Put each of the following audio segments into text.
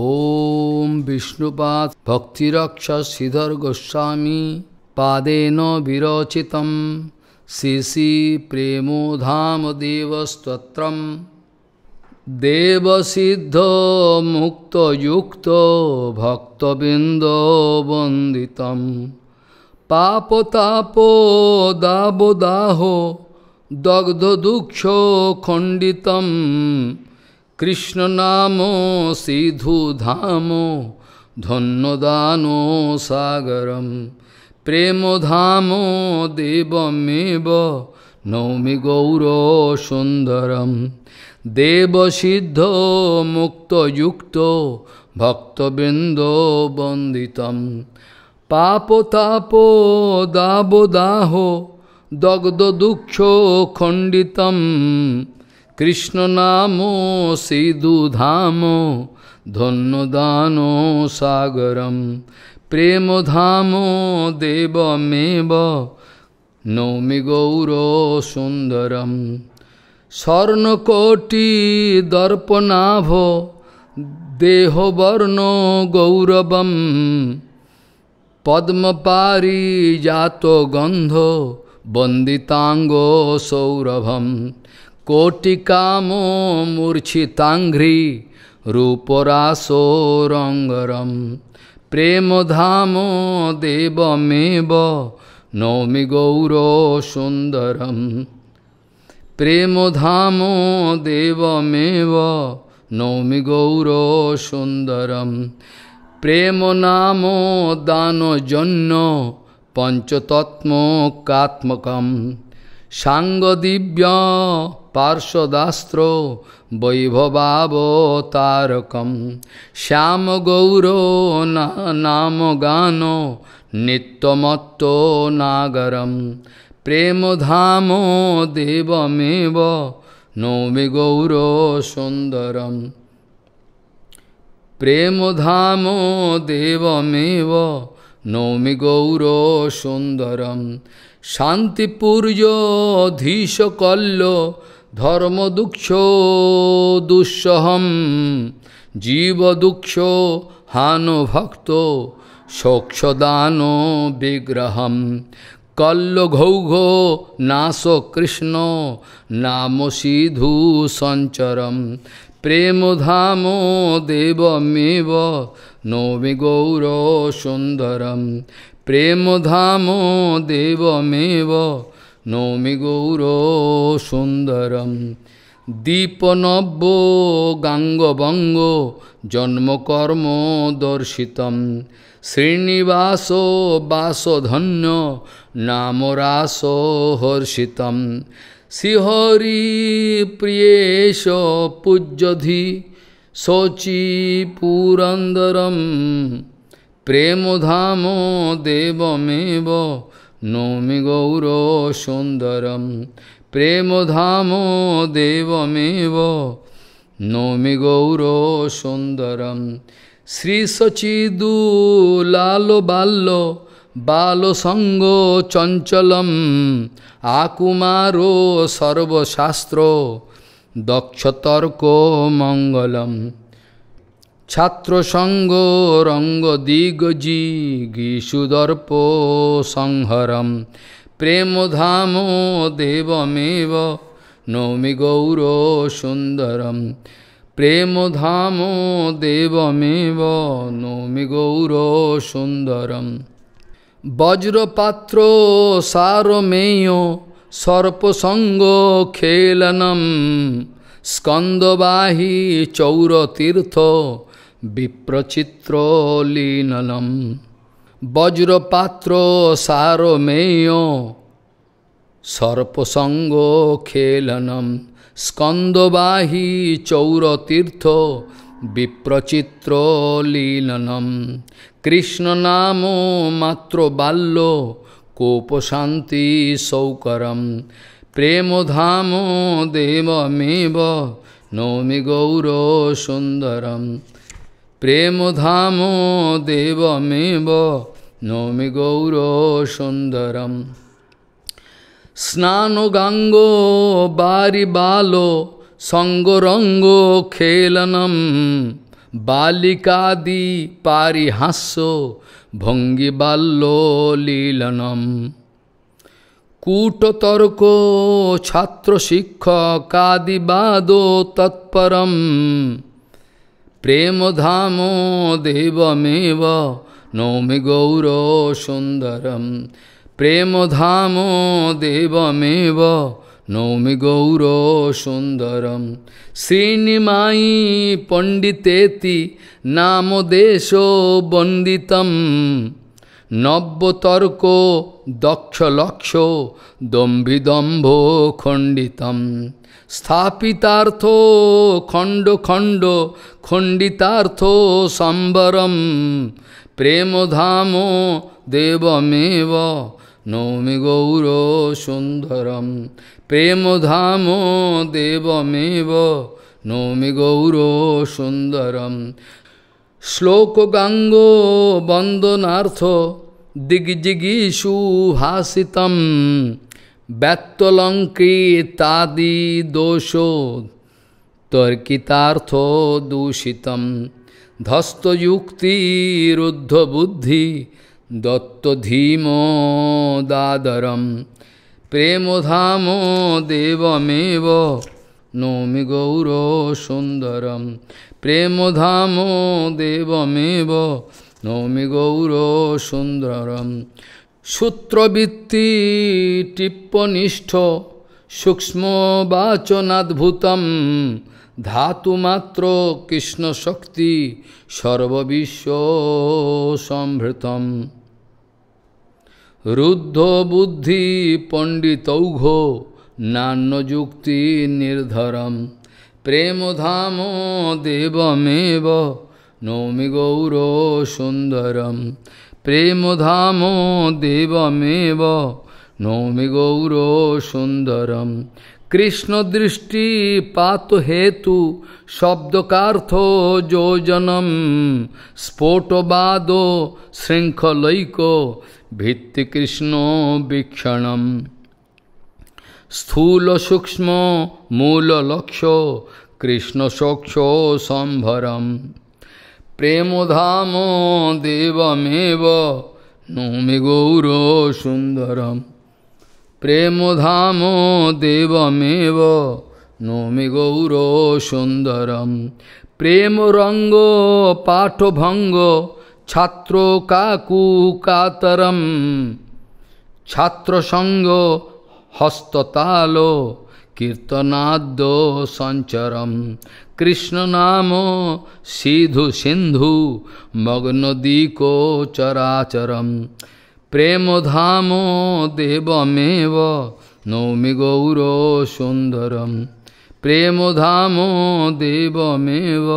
ओम विष्णुपाद भक्तिरक्ष श्रीधर गोस्वामी पादेन विरचित शिशि प्रेमोधाम देवस्तोत्र देवसिद्ध मुक्तयुक्त भक्तबिंद वंदित पापतापो दाबोदाहो दग्धदुक्ष खंडितम् কৃষ্ণ নাম সিধু ধাম ধন্যদান সাগরম প্রেমধাম দেবমেব নৌমি গৌর সুন্দরম দেবসিদ্ধ মুক্তযুক্ত ভক্তবৃন্দ বন্দিতম পাপতাপ দাবদাহ দগ্ধ দুঃখ খণ্ডিতম कृष्ण नामो सीधु धन्य दानो सागरम प्रेम धामो देवमेव नौमी गौर सुंदरम स्वर्णकोटी दर्पनाभ देहवर्ण गौरव पद्म जातो गंधो वंदितांगो सौरभम कोिकाम मूर्छिताङ्रि रूपरासोरङ्गर प्रेमधाम देवमेव नौमि गौरो सुन्दर प्रेमधाम देवमेव नौमि गौरो सुन्दर प्रेमनाम दानजन्य पञ्चत्मकात्मक সাঙ্গ দিব্য পার্শ্বদাস্ত্র বৈভবাবতারকম শ্যাম গৌর নাম গান নিত্যমত্ত নাগরম প্রেমধাম দেবমেব নৌমি গৌর সুন্দরম প্রেমধাম দেবমেব নৌমি গৌর সুন্দরম শান্তিপূর্যধীশ কল্য দুঃখ দুঃসহম জীব দুঃখ হান ভক্ত সোক্ষদান বিগ্রহম কল্ল ঘৌঘ নাশ কৃষ্ণ নাম সিধু সঞ্চরম প্রেম প্রেমধাম দেবমেব নৌমি গৌর সুন্দরম প্রেমধামো দেবমেব নৌমি গৌর সুন্দরম দীপনব্য গাঙ্গবঙ্গ জন্মকর্ম দর্শিতম শ্রীনিবাস বাসধন্য নাম রাস হর্ষিতম শ্রীহরি প্রিয়েশ পূজ্যধি শচী পুরন্দরম প্রেমধামো দেবমেব নৌমি গৌর সুন্দরম প্রেমধামো দেবমেব নৌমি গৌর সুন্দরম শ্রী লাল বাল্য বাল সঙ্গ চঞ্চলম আকুমার সর্বশাস্ত্র দক্ষতর্ক মঙ্গলম ছাত্র সঙ্গ রঙ্গ দিগজি গীষুদর্প সংহরম প্রেমধাম দেবমেব নৌমি গৌর সুন্দরম প্রেমধাম দেবমেব নৌমি গৌর সুন্দরম বজ্রপাত্র সারমেয় সর্পসঙ্গ খেলনম স্কন্দবাহী চৌরতীর্থ विप्रचित्रो लीनलम वज्रपात्रो सारमेयो सर्पसङ्गो खेलनम स्कन्दवाही चौरतीर्थ विप्रचित्रो लीलनम मात्र बाल्यो कोपशान्ति सौकरम मेव देवमेव नौमि गौरसुन्दरम् প্রেম প্রেমধাম দেবমেব নমি গৌর সুন্দরম স্নান গাঙ্গ বারি বালো সঙ্গরঙ্গ খেলনম বালিকাদি পারিহাস্য ভঙ্গি বাল্য লীলনম কূটতর্ক ছাত্র শিক্ষক আদিবাদ তৎপরম प्रेमधामो देवमेव नौमि गौरो प्रेम प्रेमधामो देवमेव नौमि गौरो सुन्दरं श्रीनिमायी पण्डितेति देशो वन्दितम् নব্যতর্ক লক্ষ দম্ভিদম্ভ খণ্ডিতম স্থাপিতার্থ খণ্ড খণ্ড খণ্ডিতার্থ সম্বরম প্রেমধাম দেবমেব নৌমি গৌর সুন্দরম প্রেমধাম দেবমেব নৌমি গৌর সুন্দরম শ্লোকগাঙ্গ বন্দনার্থ দিগ্জিগীষু হাসিতম ব্যত্তলঙ্কৃতাদি দোষ তর্কিতার্থ দূষিতম ধস্তযুক্তিরুদ্ধ বুদ্ধি প্রেমধাম দেবমেব নৌমি গৌর সুন্দরম প্রেমধাম দেবমেব নৌমি গৌর সুন্দরম সূত্রবৃত্তি টিপ্পনিষ্ঠ সূক্ষ্ম বাচনাদ্ভুতম ধাতুমাত্র কৃষ্ণ শক্তি সর্ববিশ্ব সম্ভৃতম রুদ্ধ বুদ্ধি পণ্ডিতৌঘ নান্য যুক্তি নির্ধরম প্রেমধাম দেবমেব নৌমি গৌর সুন্দরম প্রেমধাম দেবমেব নৌমি গৌর সুন্দরম কৃষ্ণ দৃষ্টি পাত হেতু শব্দকার্থ যোজনম স্ফোটবাদ শৃঙ্খলৈক ভিত্তিকৃষ্ণ বীক্ষণম স্থূল সূক্ষ্ম মূল লক্ষ্য কৃষ্ণ সক্ষ সম্ভরম প্রেমধাম দেবমেব নৌমি গৌর সুন্দরম প্রেমধাম দেবমেব নৌমি গৌর সুন্দরম প্রেমরঙ্গ পাঠভঙ্গ ছাত্র কাকু কাতরম ছাত্রসঙ্গ হস্ততালো कीर्तनाद्यो संचरम कृष्ण नामो सिधु सिंधु मग्नदी को चराचरम प्रेमधामो देवमेव नौमि गौरो सुंदरम धाम देवमेव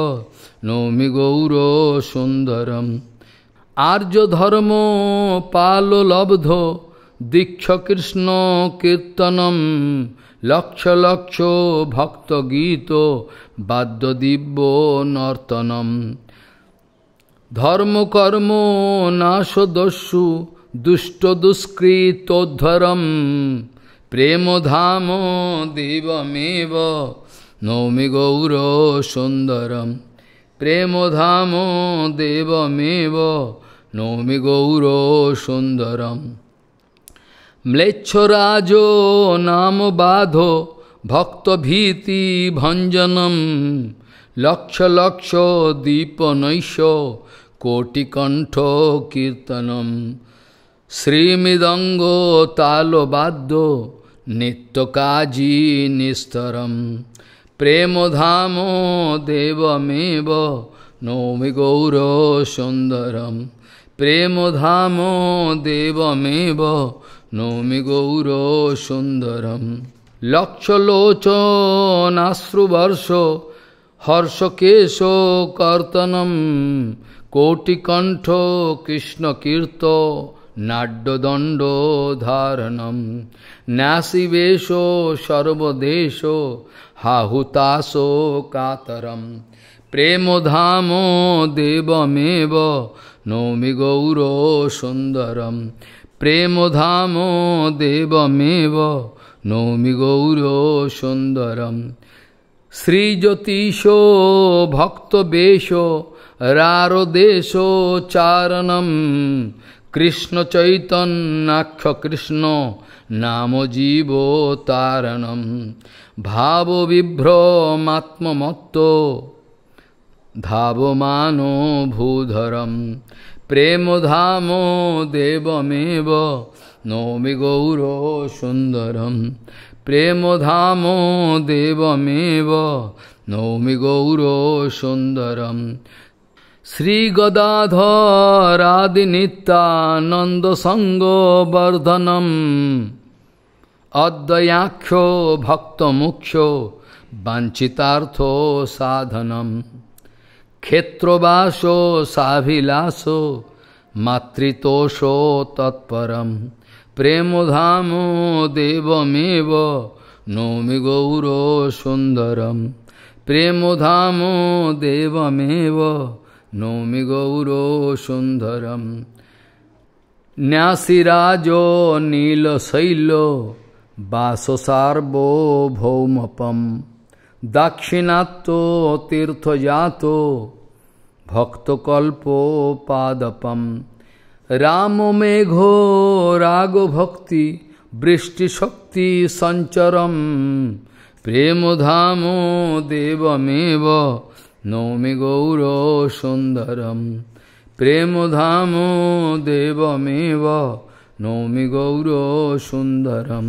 नौमी गौरो सुंदरम आर्यधर्म पालो लब्धो दीक्ष कृष्ण कीर्तनम লক্ষ লক্ষ ভক্ত গীত বাদ্য দিব্য নর্তনম ধর্মকর্ম নাশদস্যু দুষ্ট দুষ্কৃতোদ্ধরম প্রেমধাম দিবমেব নৌমি গৌর সুন্দরম প্রেমধাম দেবমেব নৌমি গৌর সুন্দরম ম্লেচ্ছরাজ নাম বাধো ভক্তভীতি ভঞ্জনম লক্ষ লক্ষ দীপ দীপনৈশ কোটিকণ্ঠ কীর্তনম শ্রীমৃদঙ্গ তাল বাদ্য নিত্য কাজী নিস্তরম প্রেমধাম দেবমেব নৌমি গৌর সুন্দরম প্রেমধাম দেবমেব নৌমি গৌর সুন্দরম লক্ষ লোচন আশ্রুবর্ষ হর্ষ কেশ কর্তনম কোটিকণ্ঠ কীর্ত নাড্যদণ্ড ধারণম নাসিবেশ সর্বদেশ হাহুতাস কাতরম প্রেমধাম দেবমেব নৌমি গৌর সুন্দরম প্রেমধামো দেবমেব নৌমি গৌর সুন্দরম শ্রীজ্যোতিষ ভক্ত ভক্তবেশ রারদেশ চারণম কৃষ্ণ চৈতন্যাক্ষ কৃষ্ণ নাম জীব তারণম ভাব বিভ্রমাত্মত্ত ধাবমান ভূধরম प्रेमधामो देवमेव नौमि गौरो प्रेम प्रेमधामो देवमेव नौमि गौरो सुन्दरं श्रीगदाधरादिनित्यानन्दसङ्गो वर्धनम् अद्वयाख्यो मुख्यो वाञ्छितार्थो साधनम ক্ষেত্রবাস সাভিলাস মাতৃতোষ তৎপরম প্রেমধাম দেবমেব নৌমি গৌর সুন্দরম প্রেমধাম দেবমেব নৌমি গৌর সুন্দরম ন্যাসিরাজ নীলশৈল বাসসার্বভৌমপম দাক্ষিণাত্য তীর্থজাত ভক্তকল্পপাদপম রাম মেঘ রাগ ভক্তি বৃষ্টি শক্তি সঞ্চরম প্রেম ধাম দেবমেব নৌমি গৌর সুন্দরম প্রেম ধাম দেবমেব নৌমি গৌর সুন্দরম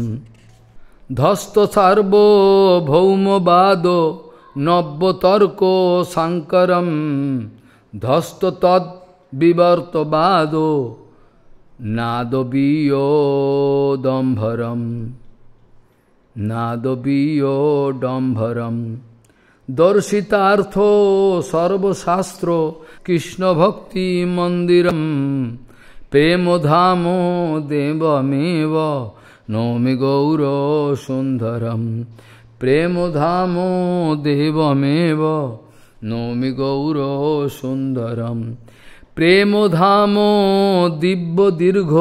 ধস্ত সার্বভৌমবাদ নব্যতর্ক শঙ্করম ধস্ত তদ বিবর্তবাদ নাদবীয়দম্ভরম নাদবীয়ডম্ভরম দর্শিতার্থ সর্বশাস্ত্র কৃষ্ণ কৃষ্ণভক্তি মন্দিরম প্রেমধাম দেবমেব নৌমি গৌর সুন্দরম প্রেমধাম দেবমেব নৌমি গৌর সুন্দরম প্রেম ধাম দিব্য দীর্ঘ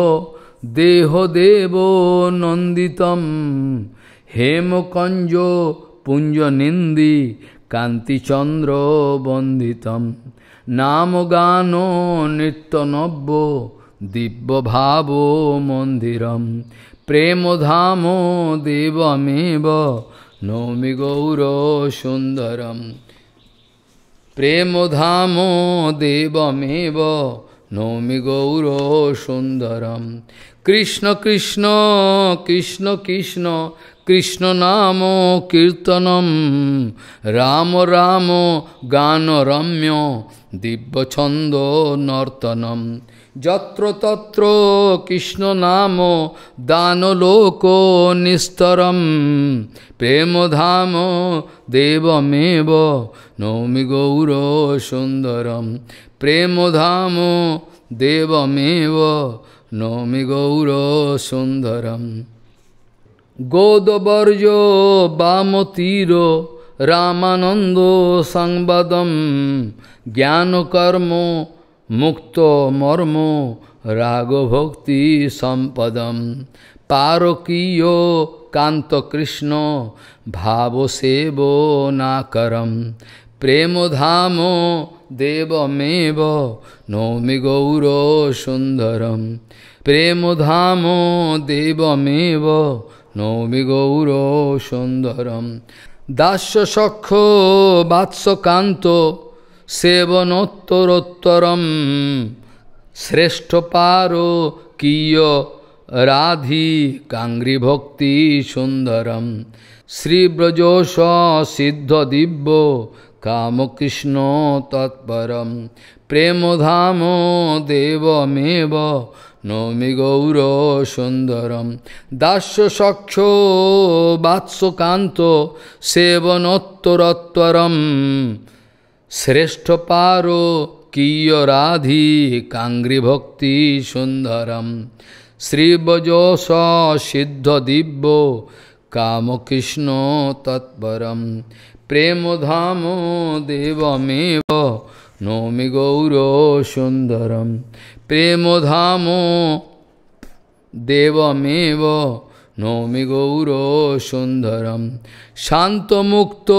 দেহ দেব নন্দিতম হেম কঞ্জ হেমকঞ্জ পুঞ্জনিন্দি কান্তিচন্দ্র বন্দিতম নাম গান নিত্যনব্য দিব্য ভাব মন্দিরম প্রেম প্রেমধাম দেবমেব নৌমি গৌর সুন্দরম প্রেমধামো দেবমেব নৌমি গৌর সুন্দরম কৃষ্ণ কৃষ্ণ কৃষ্ণ কৃষ্ণ কৃষ্ণ নাম কীর্তনম রাম রাম গান রম্য দিব্যছন্দ নর্তনম যত্রতত্র কৃষ্ণ নাম দানলোক নিস্তরম প্রেমধাম দেবমেব নৌমি গৌর সুন্দরম প্রেমধাম দেবমেব নৌমি গৌর সুন্দরম গোদবর্য বাম তীর রামানন্দ সংবাদম জ্ঞানকর্ম মুক্ত মর্ম রাগভক্তি সম্পদম পারকীয় কান্তকৃষ্ণ ভাবসেব না করম প্রেমধাম দেবমেব নৌমি গৌর সুন্দরম প্রেমধাম দেবমেব নৌমি গৌর সুন্দরম দাস্য বাৎসকান্ত সেবনোত্তরোত্তরম শ্রেষ্ঠ পারো কিয় রাধি কাঙ্গ্রি ভক্তি সুন্দরম শ্রীব্রজোষ সিদ্ধ দিব্য কামকৃষ্ণ তৎপরম প্রেমধাম দেবমেব নমি গৌর সুন্দরম দাস্য সক্ষ বাৎসকান্ত সেবনোত্তরোত্তরম শ্রেষ্ঠ পার কিয় রাধি কাঙ্গ্রি ভক্তি সুন্দরম শ্রীবজস সিদ্ধ দিব্য কামকৃষ্ণ তৎপরম প্রেমধাম দেবমেব নৌমি গৌর সুন্দরম প্রেমধাম দেবমেব নৌমি গৌর সুন্দরম শান্তমুক্ত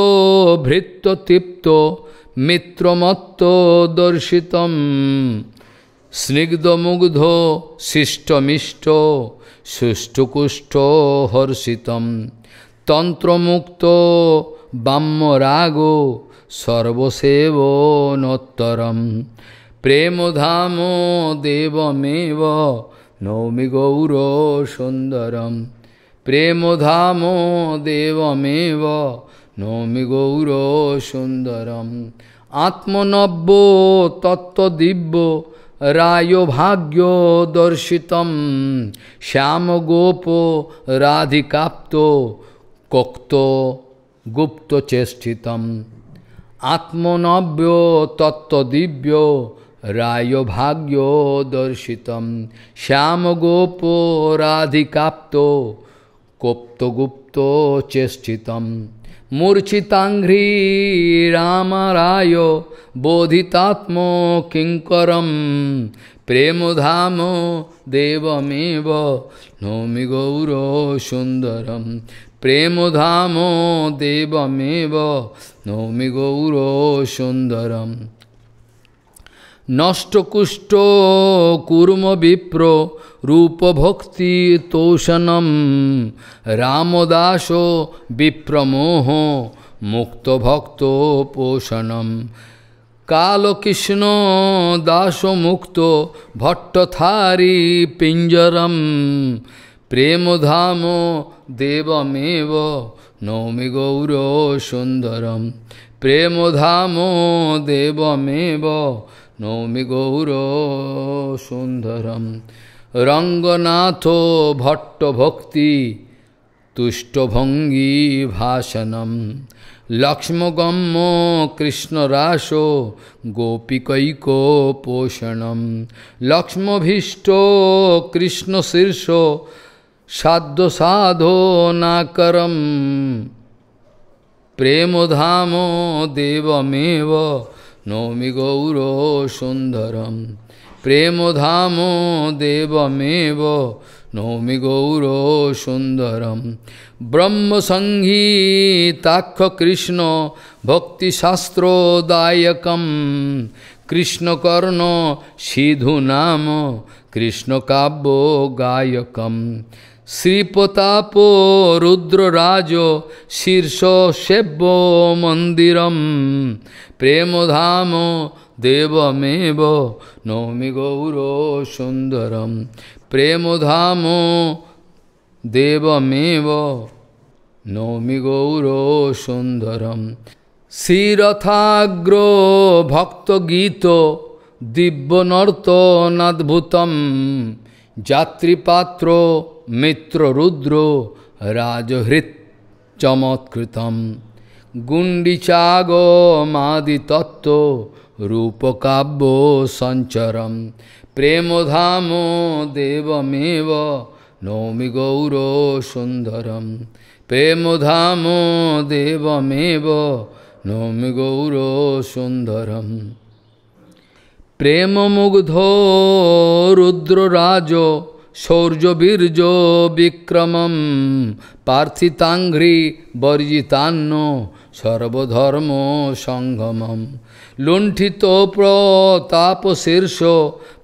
ভৃত্ত তৃপ্ত মিত্রমত্ত দর্শিত স্নিগ্ধমুগ্ধ শিষ্টমিষ্ট সুষ্ঠুকুষ্ঠ হর্ষিত তন্ত্রমুক্ত বাম্যরাগ সর্বসেবনোত্তরম প্রেমধাম দেবমেব নৌমি গৌর সুন্দরম প্রেমধাম দেবমেব নৌমি গৌর সুন্দরম আত্মনব্য তত্ত্ব দিব্য রায় ভাগ্য দর্শিতম শ্যাম গোপ রাধিকাপ্ত কক্ত গুপ্ত চেষ্টিতম আত্মনব্য তত্ত্ব দিব্য রায় ভাগ্য দর্শিতম শ্যাম গোপ রাধিকাপ্ত কোপ্তগুপ্ত চেষ্টিতম मूर्छिताघ्री राम बोधितात्मो किंकरम प्रेम धाम देवमेव नौमि गौर सुंदरम प्रेम धाम देवमेव नौमि गौर सुंदरम নষ্টকুষ্ট কুর্ম বিপ্র রূপভক্তি তোষণম রামদাস বিপ্রমোহ মুক্তভক্ত পোষণম কালকৃষ্ণ দাসমুক্ত ভট্টথারি পিঞ্জরম প্রেমধাম দেবমেব নৌমি গৌর সুন্দরম প্রেমধাম দেবমেব নৌমি গৌর সুন্দরম রঙ্গনাথ ভট্ট ভক্তি তুষ্টভঙ্গী ভাষণম লক্ষ্মগম্য কৃষ্ণরাস গোপিকৈক পোষণম লক্ষ্মভীষ্ট কৃষ্ণশীর্ষ সাধ্য সাধো সাধনাকরম প্রেমধাম দেবমেব নৌমি গৌর সুন্দরম প্রেম ধাম দেবমেব নৌমি গৌর সুন্দরম ব্রহ্মসংহিতাক্ষ কৃষ্ণ ভক্তিশাস্ত্রদায়কম কৃষ্ণকর্ণ সিধু নাম কৃষ্ণকাব্য গায়কম শ্রীপতাপ রুদ্ররাজ শীর্ষ সেব্য মন্দিরম প্রেমধাম দেবমেব নৌমি গৌর সুন্দরম প্রেমধাম দেবমেব নৌমি গৌর সুন্দরম শ্রীরথাগ্র ভক্তগীত দিব্যনর্তনাদ্ভুতম जात्रिपात्रो मित्र रुद्रो राजहृत चमत्कृतम गुंडिचागो मादितत्व रूपकाव्यो संचरम प्रेमधामो देवमेव नौमी गौर सुंदरम प्रेमधामो देवमेव नौमी गौर सुंदरम প্রেমমুগ্ধো রুদ্ররাজ শৌর্যবীর্য বিক্রম পার্থিতাঘ্রি বর্জিতান্ন সর্বধর্ম সঙ্গম লুণ্ঠিত প্রতাপশীর্ষ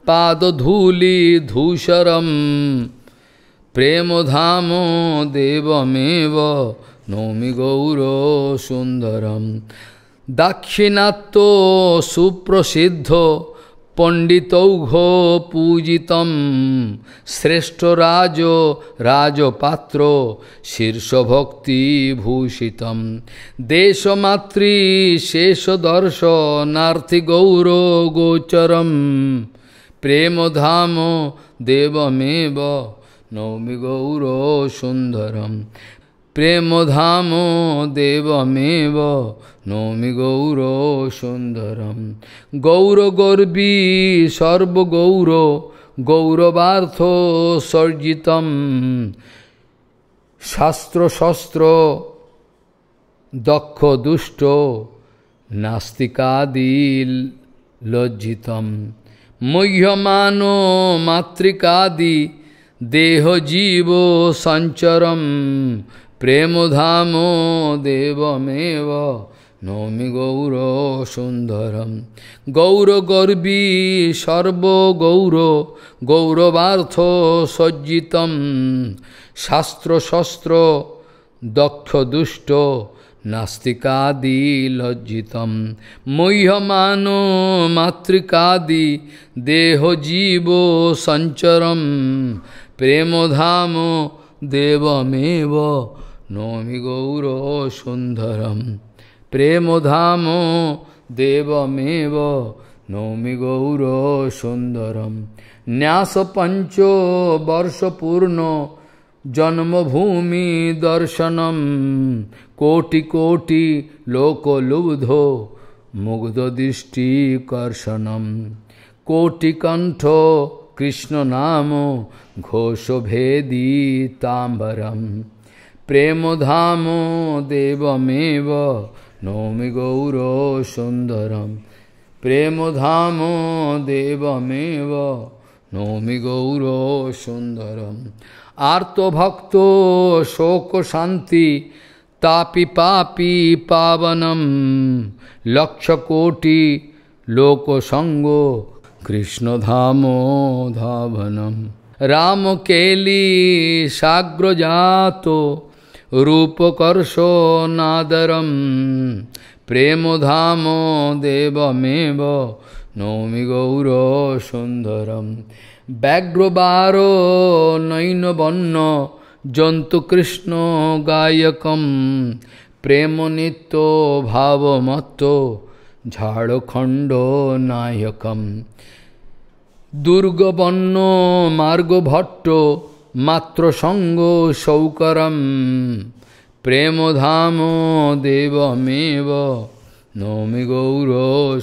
পাদধূলি ধূসরম প্রেমধাম দেবমেব নৌমি গৌর সুন্দরম দাক্ষিণাত্য সুপ্রসিদ্ধ পণ্ডিতৌঘ পূজিত শ্রেষ্ঠ রাজ রাজপাত্র শীর্ষভক্তি ভূষিত দেশমাতৃ শেষ দর্শনার্থি গৌর গোচরম প্রেমধাম দেবমেব নৌমি গৌর সুন্দরম প্রেমধাম দেবমেব নৌমি গৌর সুন্দরম গৌর গর্বী সর্বগৌর গৌরবার্থ সর্জিতম শাস্ত্র শস্ত্র দক্ষ দুষ্ট নাস্তিকাদিল লজ্জিতম মহ্যমান মাতৃকাদি দেহজীব সঞ্চরম প্রেমধাম দেবমেব নৌমি গৌর সুন্দরম গৌর গৌরগর্বী সর্বগৌর গৌরবার্থ সজ্জিত শাস্ত্র শস্ত্র দক্ষ দুষ্ট নাস্তিকাদি লজ্জিত মহ্যমান মাতৃকাদি দেহ জীব সঞ্চরম প্রেমধাম দেবমেব নমি গৌর সুন্দরম প্রেমধাম দেবমেব নৌমি গৌর সুন্দরম ন্যাস পঞ্চ বর্ষপূর্ণ জন্মভূমি দর্শনম কোটি কোটি লোকলুব্ধ মুগ্ধ মুগ্ধদৃষ্টিকর্ষণম কোটিকণ্ঠ কৃষ্ণনাম ঘোষভেদী তাম্বরম প্রেমধাম দেবমেব নৌমি গৌর সুন্দরম প্রেমধাম দেবমেব নৌমি গৌর সুন্দরম আর্তভক্ত শোক শান্তি তাপি পাপি পাবনম লক্ষ কোটি লোকসঙ্গ কৃষ্ণধাম ধাবনম রাম কেলি সাগ্রজাত रूपकर्षो नादरं प्रेमधामो দেবমেব নৌমি গৌর সুন্দরম ব্যাঘ্রবার নৈনবন্য জন্তুকৃষ্ণ গায়ক প্রেম নিত্য ভাবমত ঝাড়খণ্ড নায়ক দুর্গবন্ন মার্গভট্ট মাত্র সঙ্গ সৌকরম প্রেমধাম দেবমেব নমি গৌর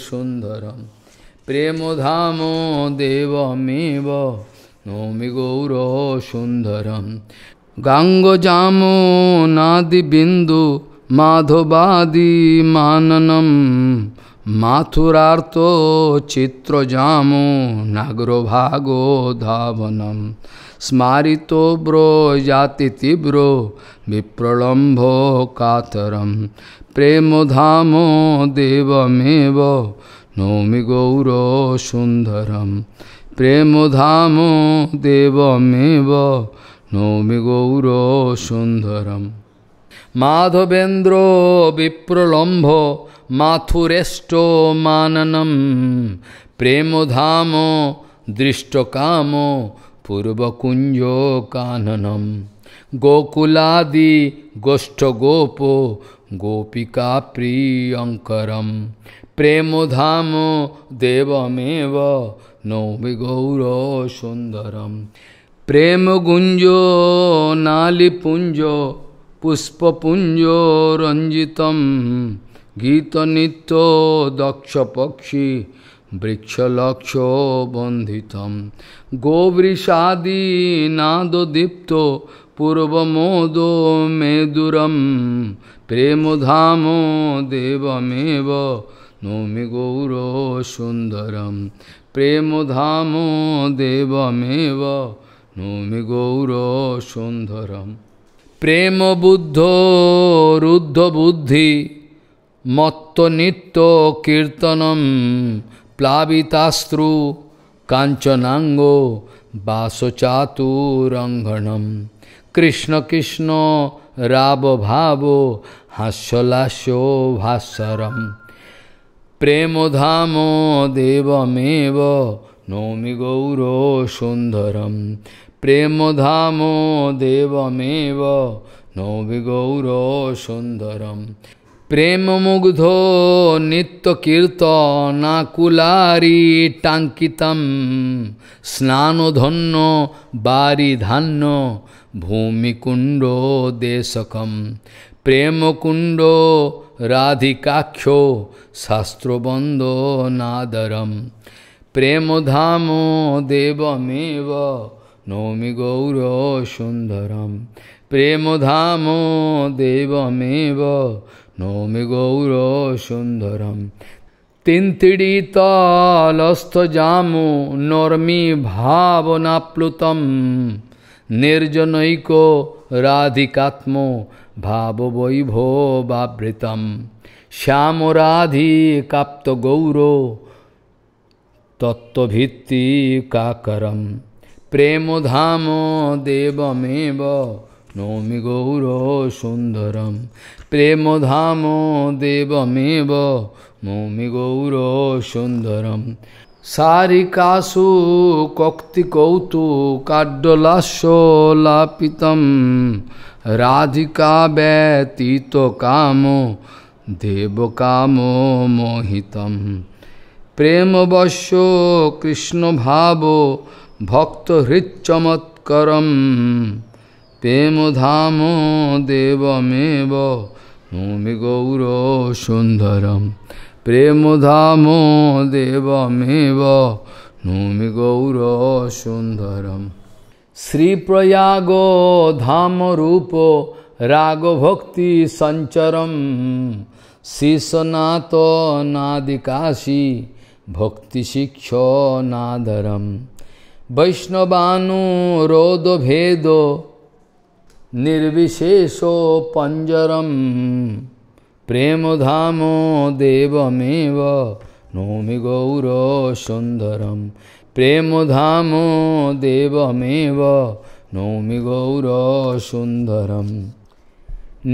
সুন্দরম প্রেমধাম দেবমেব নমি গৌর সুন্দরম গাঙ্গজাম নাদিবিন্দু মাধবাদি মাননম মাথুরার্ত চিত্রজাম নাগ্রভাগো ধাবনম স্মারিত ব্র জাতি তীব্র বিপ্রলম্ভ কাতরম প্রেমধাম দেবমেব নৌমি গৌর সুন্দরম প্রেমধাম দেবমেব নৌমি গৌর সুন্দরম মাধবেন্দ্র বিপ্রলম্ভ মাথুরেষ্ট মাননম প্রেমধাম দৃষ্টকাম पूर्वकुंजो काननम गोकुलादि गोष्ठगोपो गोपिका प्रियंकरम प्रेमोधाम देवमेव नौमि गौर सुंदरम प्रेम गुंजो नालिपुंजो पुष्पपुंजो गीत नित्यो दक्ष पक्षी বৃক্ষলক্ষ বন্ধিত গোবৃষাদি নাদদীপ্ত পূর্বমোদ মেদুরম প্রেমধাম দেবমেব নৌমি গৌর সুন্দরম প্রেমধাম দেবমেব নৌমি গৌর সুন্দরম প্রেম বুদ্ধ রুদ্ধ বুদ্ধি মত্ত নিত্য কীর্তনম प्लावितास्त्रु कांचनांगो बासोचातुरंगणम कृष्ण कृष्ण राव भावो हास्यलास्यो भास्वरम प्रेमधामो देवमेव नौमि गौरो सुंदरम धाम देवमेव नौमि गौरो सुंदरम प्रेममुग्धो नित्यकीर्तनाकुलारीटाङ्कितं स्नानधन्यो वारिधान्यो भूमिकुण्डो देशकं प्रेमकुण्डो राधिकाख्यो शास्त्रबन्धनादरं प्रेमधामो देवमेव নৌমি গৌরসুন্দরম প্রেমধামো দেবমেব নৌমি গৌরসুন্দরম তিন্তিড়িতলস্থজামু নর্মি ভাবনাপ্লুতম নির্জনৈক রাধিকাত্ম ভাব শ্যাম রাধি কাপ্ত গৌর তত্ত্বভিত্তিকাকরম প্রেমধাম দেবমেব নৌমি গৌর সুন্দরম প্রেম প্রেমধাম দেবমেব নৌমি গৌর সুন্দরম সারি কাশু কক্তি সারিকাসু কক্তিকৌতুকাড্যলাশোলাপিতম রাধিকা ব্যতীত কাম দেব কাম মোহিতম প্রেমবশ্য ভক্ত হৃচমৎকরম प्रेमधामो देवमेव नौमि गौरो प्रेम धाम देवमेव नौमि गौरो सुन्दरं श्रीप्रयागो धामरूपो रागभक्तिसञ्चरं शीर्षनाथनादिकाशी भक्तिशिक्षनादरं वैष्णवानुरोदभेदो निर्विशेषो पंजरम प्रेम प्रेमधामो देवमेव नौमि प्रेम प्रेमधामो देवमेव नौमि गौरसुन्दरं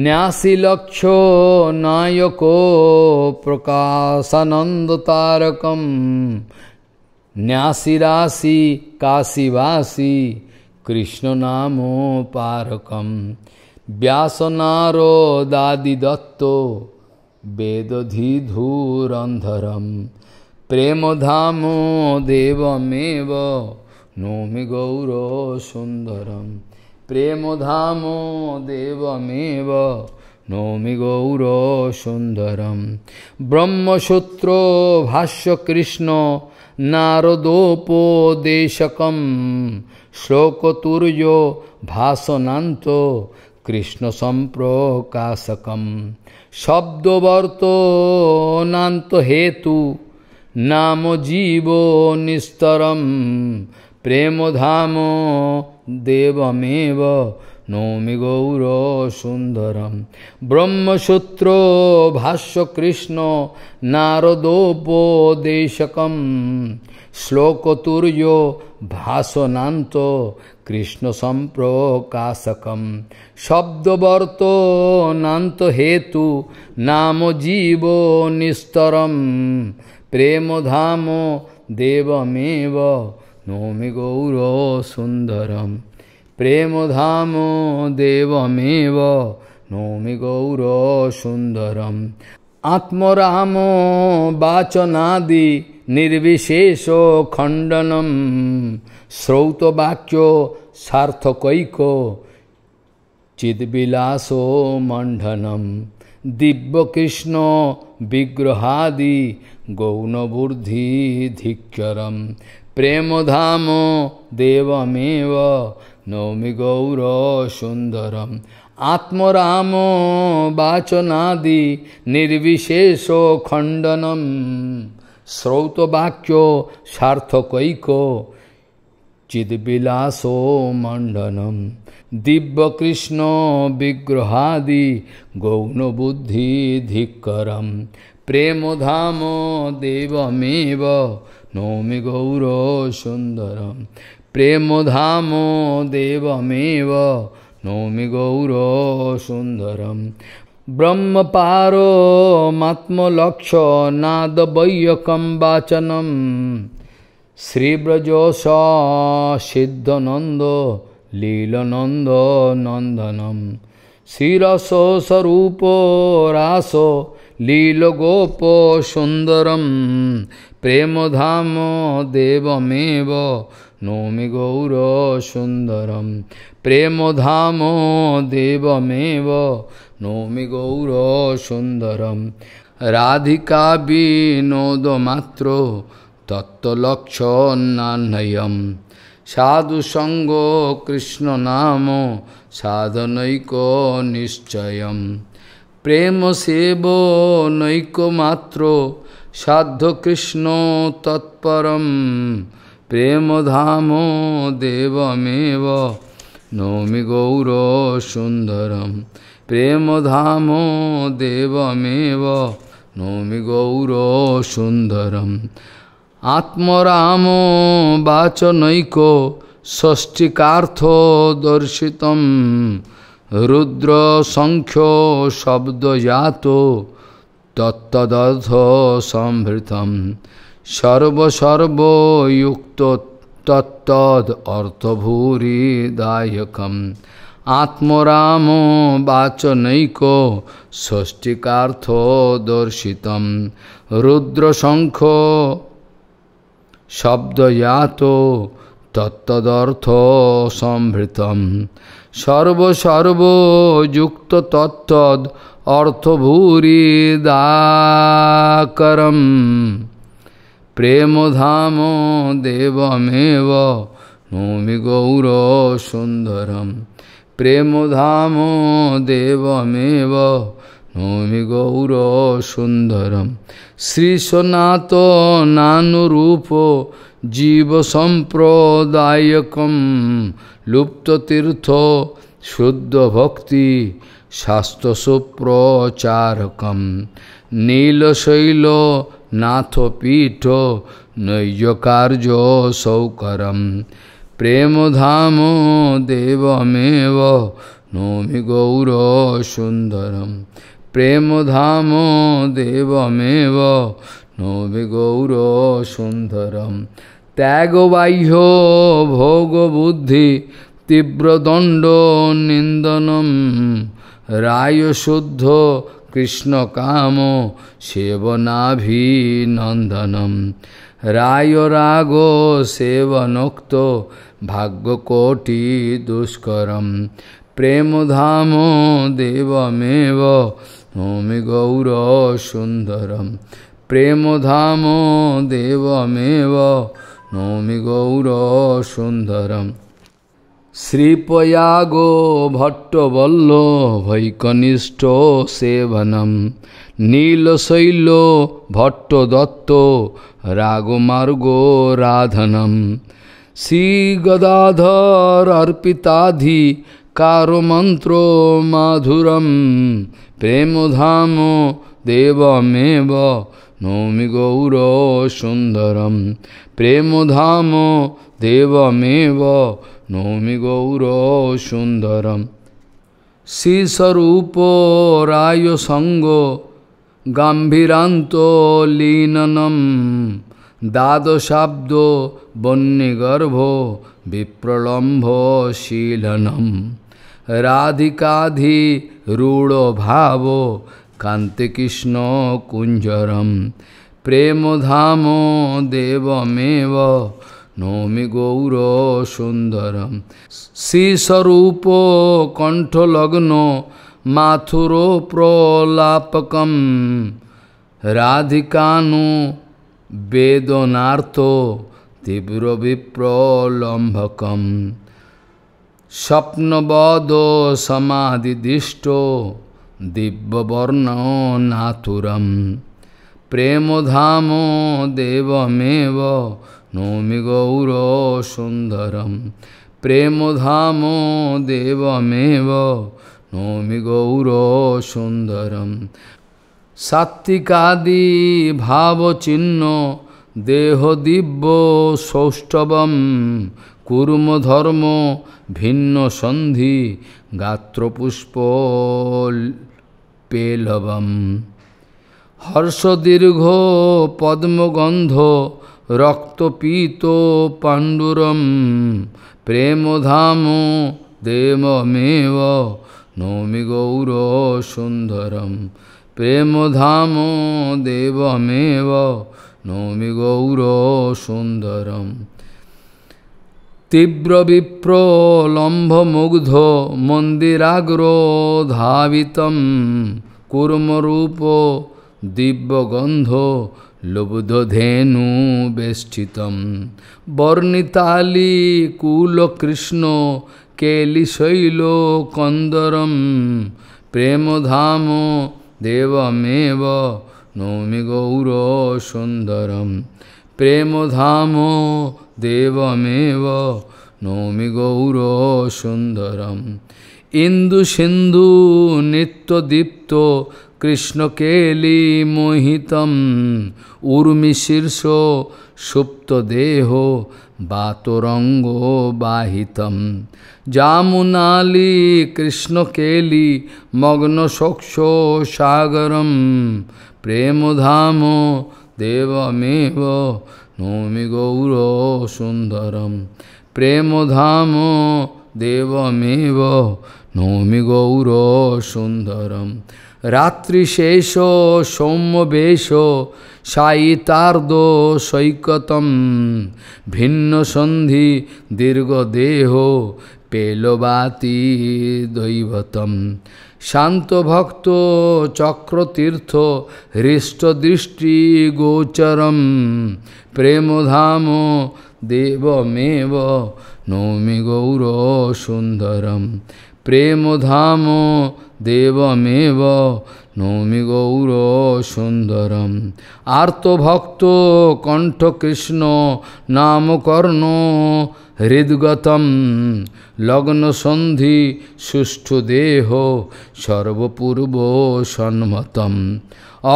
न्यासिलक्षो नायको न्यासी राशि काशीवासी কৃষ্ণনামোপারকম ব্যাসনারদাদিদত্ত বেদধিধূরন্ধরম প্রেমধাম দেবমেব নৌমি গৌরসুন্দরম প্রেমধাম দেবমেব নৌমি গৌরসুন্দরম ব্রহ্মসূত্র ভাষ্যকৃষ্ণ নারদোপদেশকম শোকতুর্যো ভাসনান্ত কৃষ্ণ সম্প্রকাশকম শব্দবর্তনান্ত হেতু নাম জীব নিস্তরম প্রেমধাম দেবমেব নৌমি গৌর সুন্দরম ব্রহ্মসূত্র ভাষ্য ভাষ্যকৃষ্ণ নারদোপদেশকম শ্লোকতুর্য ভাষণান্ত কৃষ্ণ সম্প্রকাশকম শব্দবর্তনান্ত হেতু নাম জীব নিস্তরম প্রেমধাম দেবমেব নৌমি গৌর সুন্দরম প্রেমধাম দেবমেব নৌমি গৌর সুন্দরম আত্মরাম বাচনাদি নির্বিশেষ খণ্ডনম বাক্য সার্থকৈক চিদ্বিলাস মণ্ডনম দিব্যকৃষ্ণ বিগ্রহাদি গৌণবুদ্ধি ধিক্ষরম প্রেমধাম দেবমেব নৌমি গৌর সুন্দরম আত্মরাম বাচনাদি নির্বিশেষ খণ্ডনম শ্রৌত বাক্য সার্থকৈক চিদবিলাস মণ্ডনম দিব্যকৃষ্ণ বিগ্রহাদি গৌণবুদ্ধি ধিকরম প্রেমধাম দেবমেব নৌমি গৌর সুন্দরম প্রেমধাম দেবমেব নৌমি গৌর সুন্দরম ব্রহ্মপারমাত্মলক্ষ নাদবৈয়কম বাচনম শ্রীব্রজস সিদ্ধনন্দ লীলনন্দ নন্দনম শিরস স্বরূপ রাস লীলগোপ সুন্দরম প্রেমধাম দেবমেব নৌমি গৌরসুন্দরম প্রেমধাম দেবমেব নৌমি গৌরসুন্দরম রাধিকা বিনোদমাত্র তত্ত্বলক্ষণান্নয়ম সাধুসঙ্গ কৃষ্ণ নাম সাধনৈক নিশ্চয়ম প্রেম সেব নৈকমাত্র সাধ্য কৃষ্ণ তৎপরম प्रेमधामो देवमेव नौमि गौरसुन्दरं प्रेमधामो देवमेव नौमि गौरसुन्दरम् आत्मरामो वाचनैको षष्टिकार्थो शब्द रुद्रसङ्ख्यो शब्दजातो तत्तदर्थसम्भृतम् সর্বসর্বযুক্ত তত্তদ অর্থভূরিদায়কম আত্মরাম বাচনৈক ষষ্টিকার্থ দর্শিত রুদ্রশঙ্খ শব্দজাত তত্তদর্থ সম্ভৃত সর্বসর্বযুক্ত তত্তদ অর্থভূরিদাকরম প্রেমধাম দেবমেব নৌমি গৌর সুন্দরম প্রেমধাম দেবমেব নৌমি গৌর সুন্দরম শ্রী সনাত নানুরূপ জীব সম্প্রদায়কম লুপ্ত তীর্থ শুদ্ধ ভক্তি শাস্ত্রসুপ্রচারকম নীলশৈল নাথপীঠ নৈযকার্য সৌকরম প্রেমধাম দেবমেব নৌমি গৌর সুন্দরম প্রেমধাম দেবমেব নৌমি গৌর সুন্দরম ত্যাগবাহ্য ভোগবুদ্ধি তীব্রদণ্ড নিন্দনম রায় শুদ্ধ কৃষ্ণ কাম সেবনাভি নন্দনম রায় রাগ সেবনোক্ত ভাগ্যকোটি দুষ্করম প্রেমধাম দেবমেব নমি গৌর সুন্দরম প্রেমধাম দেবমেব নমি গৌর সুন্দরম श्रीपयागो भई कनिष्ठ सेवनम नीलसैलो भट्टदत्तो रागमार्गो राधनम गदाधर अर्पिताधि कारो मन्त्रो माधुरं प्रेमधाम देवमेव नौमि गौरसुन्दरं प्रेमधामो देवमेव नौमी गौर सुंदरम श्री स्वरूप राय संगो गाम्भीरांतो लीननम द्वादशाब्दो बन्निगर्भो विप्रलम्भशीलनम राधिकाधि रूढ़ो कांतिकृष्ण कुंजरम प्रेमधामो देवमेव नौमी गौर सुंदरम श्री कंठलग्न कंठलग्नो माथुरो प्रलापकम राधिकानु वेदनार्थो तीव्र विप्रलम्भकम स्वप्नबोध समाधिदिष्टो दिव्यवर्ण नाथुरम प्रेमधामो देवमेव नौमि गौरसुन्दरं प्रेमधामो देवमेव नौमि गौरसुन्दरं सात्विकादिभावचिह्न देहदिव्य सौष्ठवं कुर्मधर्म भिन्न सन्धि गात्रोपुष्पपेलवं हर्षदीर्घ पद्मगंध রক্তপীতো পাণ্ডুরম প্রেমধাম দেবমেব নৌমি গৌর সুন্দরম প্রেমধাম দেবমেব নৌমি গৌর সুন্দরম তীব্র বিপ্রলম্ভমুগ্ধ মন্দিরাগ্র ধাবিত কুর্মরূপ দিব্যগন্ধ লুবধেনু বেষ্টিতম বর্ণিতালি কুলকৃষ্ণ কেলিশৈল কন্দরম প্রেমধাম দেবমেব নৌমি গৌর সুন্দরম প্রেমধাম দেবমেব নৌমি গৌর সুন্দরম ইন্দু সিন্ধু নিত্যদীপ্ত কৃষ্ণকেলি মোহিতম উর্মিশীর্ষ সুপ্তদেহ বাতরঙ্গ বাহিতম জামুনালি কৃষ্ণকেলি মগ্ন শক্ষ সাগরম প্রেমধাম দেবমেব নৌমি গৌর সুন্দরম প্রেমধাম দেবমেব নৌমি গৌর সুন্দরম রাত্রিশেষ সৌম্যবেশ সায়িতার্দ সৈকতম ভিন্ন সন্ধি দীর্ঘদেহ পেলবাতি দৈবতম শান্ত শান্তভক্ত চক্রতীর্থ হৃষ্টদৃষ্টি গোচরম প্রেমধাম দেবমেব নৌমি গৌর সুন্দরম প্রেমধাম দেবমেব নৌমি গৌর সুন্দরম আর্তভক্ত কণ্ঠকৃষ্ণ নামকর্ণ হৃদগতম লগ্নসন্ধি সুষ্ঠু দেহ সর্বপূর্ব সন্মতম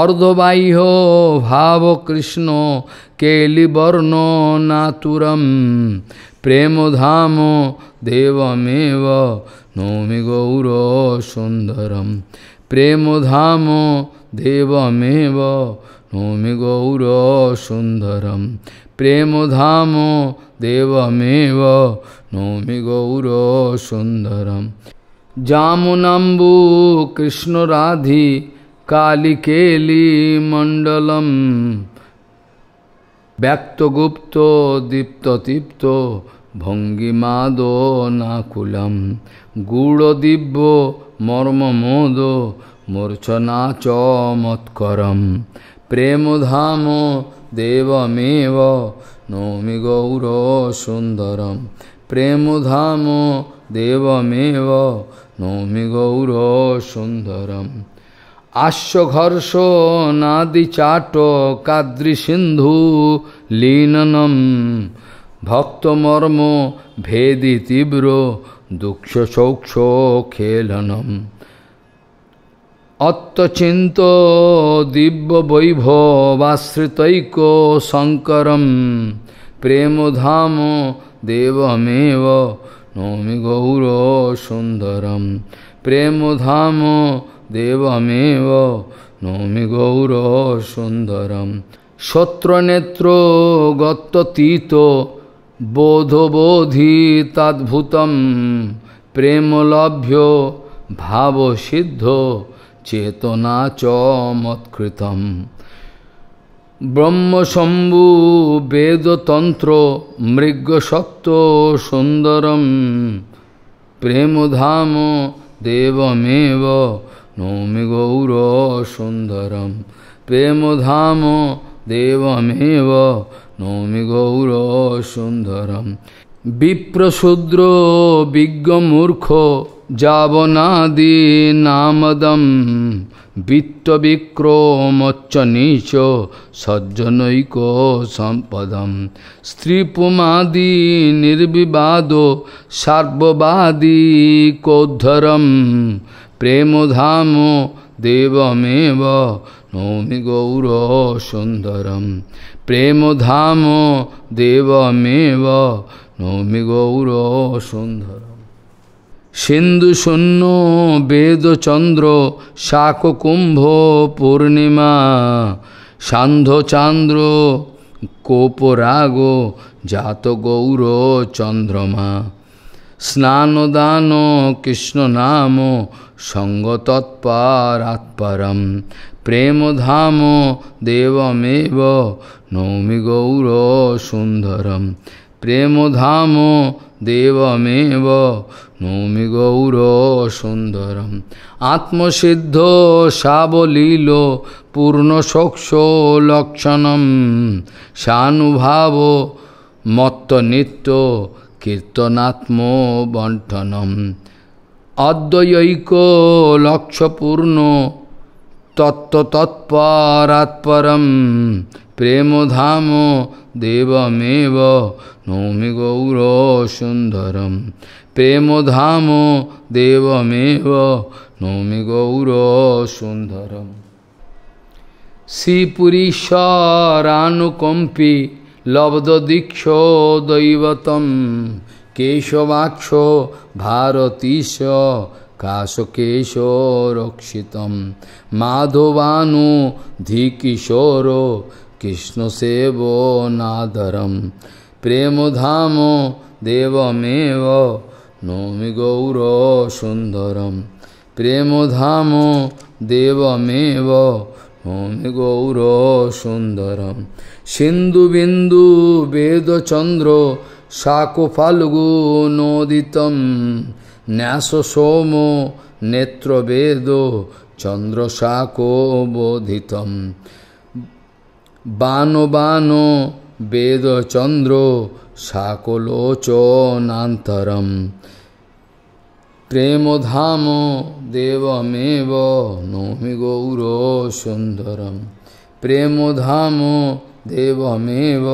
অর্ধবাহ্য ভাবকৃষ্ণ কেলিবর্ণ নাতুরম প্রেমধাম দেবমেব নৌমি গৌর সুন্দরম ধাম দেবমেব নৌমি গৌর সুন্দরম ধাম দেবমেব নৌমি গৌর সুন্দরম জামুনাম্বু কালিকেলি মণ্ডলম ব্যক্তগুপ্ত দীপ্ত তীপ্ত ভঙ্গিমাদো নাকুলম মর্ম মোদ মূর্ছনা চ মৎকরম ধাম দেবমেব নৌমি গৌর সুন্দরম প্রেম ধাম দেবমেব নৌমি গৌর সুন্দরম আশ্বঘর্ষ নাদিচাট সিন্ধু লীননম ভক্তমর্ম ভেদি তীব্র দুঃখ সৌক্ষ খেলনম অত্যচিন্ত দিব্য বৈভবাশ্রিতৈক শঙ্করম প্রেমধাম দেবমেব নৌমি গৌর সুন্দরম প্রেমধাম দেবমেব নৌমি গৌর সুন্দরম শত্রনেত্র গত্যতীত বোধবোধি তদ্ভুতম প্রেমলভ্য ভাবসিদ্ধ চেতনা চমৎকৃতম ব্রহ্মশম্ভু বেদতন্ত্র মৃগসত্ব সুন্দরম প্রেমধাম দেবমেব নৌমি গৌর সুন্দরম প্রেমধাম দেবমেব নৌমি গৌর সুন্দরম বিপ্রশূদ্র বিজ্ঞমূর্খ যাবনাদি নামদম বিত্তবিক্রমচ্চ নীচ সজ্জনৈক সম্পদম স্ত্রীপুমাদি নির্বিবাদ সার্ববাদী কোদ্ধরম প্রেমধাম দেবমেব নৌমি গৌর সুন্দরম প্রেমধাম দেবমেব নৌমি গৌর সুন্দরম সিন্ধুশূন্য বেদচন্দ্র শাককুম্ভ পূর্ণিমা সান্ধ্যচান্দ্র কোপরাগ জাত গৌর চন্দ্রমা স্নানদান কৃষ্ণনাম প্রেম প্রেমধাম দেবমেব নৌমি গৌর সুন্দরম ধাম দেবমেব নৌমি গৌর সুন্দরম আত্মসিদ্ধ সাবলীল পূর্ণশোক্ষ লক্ষণম সানুভাব মত্ত নিত্য কীর্তনাত্ম বন্ঠনম অদ্বৈক লক্ষ্যপূর্ণ তত্ত্বতৎপরাৎপরম প্রেমধাম দেবমেব নৌমি গৌর সুন্দরম প্রেমধাম দেবমেব নৌমি গৌর সুন্দরম শ্রীপুরীশ্বরানুকম্পী लब्धदीक्षो दैवत केशवाक्ष भारतीश काशकेशो रक्षितम माधवानु धिकिशोरो कृष्ण सेवो नादरम प्रेमधामो देवमेव नौमि गौर सुंदरम प्रेमधामो देवमेव ओमि गौरो सुन्दरं सिन्धुबिन्दु वेदचन्द्रो शाकुफाल्गु नोदितं न्याससोमो नेत्रवेदो চন্দ্রশাকো বোধিতম বানো বানো বেদচন্দ্র শাকলোচনান্তরম প্রেম ধাম দেবমেব নৌমি গৌর সুন্দরম প্রেম ধাম দেবমেব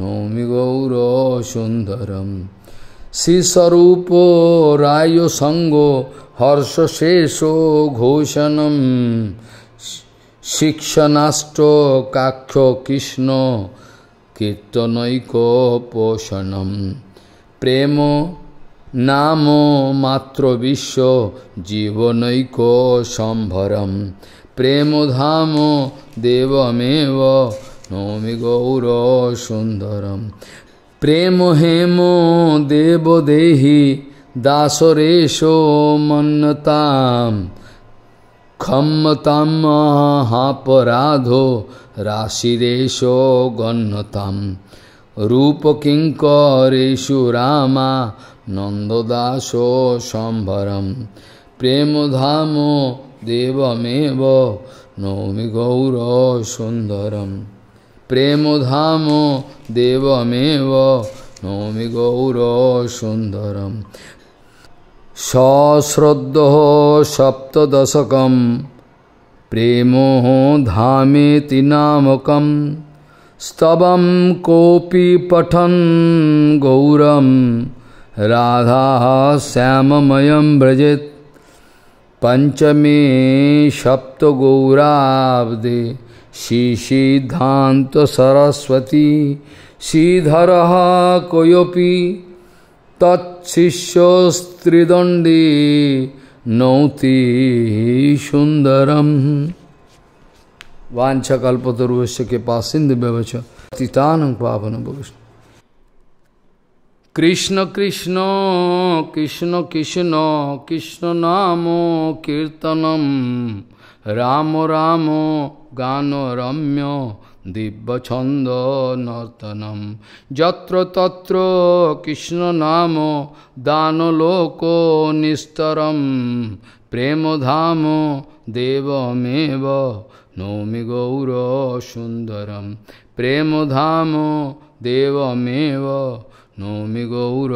নৌমি গৌর সুন্দরম শ্রীস্বরূপ রায় সঙ্গ হর্ষশেষ ঘোষণম শিক্ষণাষ্ট কাক্ষ কৃষ্ণ কীর্তনৈক পোষণম প্রেম নাম মাত্র বিশ্ব জীবনৈক সম্ভরম প্রেমধাম দেবমেব নৌমি গৌর সুন্দরম প্রেম হেম দেব দেহি দাসরেশ মন্নতাম ক্ষমতাম হাপরাধো রাশিরেশ গণ্যতাম রূপ কিঙ্করেশু রামা নন্দদাসো সম্ভরম প্রেমধাম দেবমেব নৌমি গৌর সুন্দরম প্রেমধাম দেবমেব নৌমি গৌর সুন্দরম সশ্রদ্ধ সপ্তদশকম প্রেম ধামেতি নামকম স্তবম কোপি পঠন গৌরম राधा श्याममयं व्रजेत् पंचमी सप्तगौराब्दे श्रीसिद्धान्त सरस्वती श्रीधर कोयोपि तत्शिष्योस्त्रिदण्डी नौती सुंदरम वाछकल्पतरुश के पास सिंधु व्यवच तितान पावन भविष्य कृष्ण कृष्ण कृष्ण कृष्ण कृष्ण नाम कीर्तनम राम राम गान रम्य दिव्य छंद नर्तनम यत्र तत्र कृष्ण नाम दान लोक निस्तरम प्रेम धाम देवमेव नौमि गौर प्रेम धाम देवमेव নৌমি গৌর